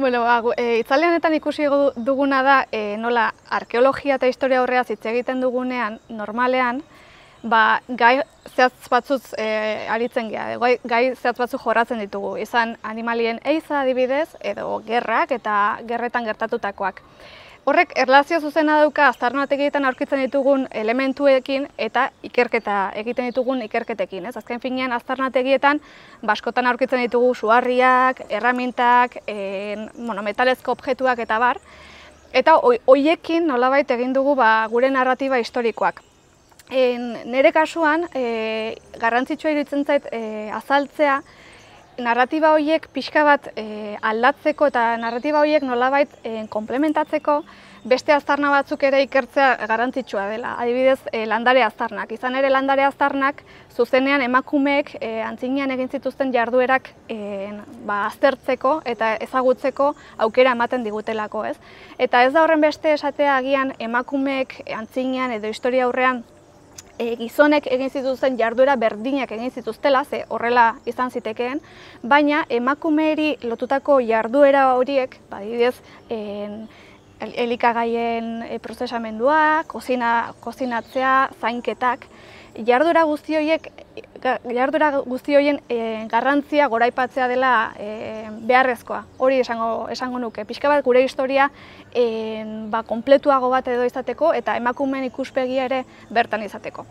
Bueno, ba, e, eh, itzaleanetan ikusi duguna da, e, nola arkeologia eta historia horreaz hitz egiten dugunean, normalean, ba, gai zehatz batzuz eh, aritzen gea, gai, gai batzuk jorratzen ditugu, izan animalien eiza adibidez, edo gerrak eta gerretan gertatutakoak. Horrek erlazio zuzena dauka aztarnategietan aurkitzen ditugun elementuekin eta ikerketa egiten ditugun ikerketekin, ez? Azken finean aztarnategietan baskotan aurkitzen ditugu suharriak, erramintak, en, eh, bueno, metalezko objektuak eta bar. Eta hoiekin nolabait egin dugu ba, gure narratiba historikoak. En, nere kasuan, e, garrantzitsua iruditzen zait e, azaltzea, narratiba horiek pixka bat e, aldatzeko eta narratiba horiek nolabait e, eh, komplementatzeko beste aztarna batzuk ere ikertzea garrantzitsua dela. Adibidez, eh, landare aztarnak. Izan ere landare aztarnak zuzenean emakumeek e, antzinean egin zituzten jarduerak ba, aztertzeko eta ezagutzeko aukera ematen digutelako, ez? Eta ez da horren beste esatea agian emakumeek antzinean edo historia aurrean e, gizonek egin zituzten jarduera berdinak egin zituztela, ze horrela izan zitekeen, baina emakumeeri lotutako jarduera horiek, badidez, en, elikagaien e, eh, prozesamendua, kozinatzea, zainketak, jarduera guzti horiek jardura guzti horien eh, garrantzia goraipatzea dela eh, beharrezkoa. Hori esango, esango nuke. Pixka bat gure historia e, ba, kompletuago bat edo izateko eta emakumeen ikuspegia ere bertan izateko.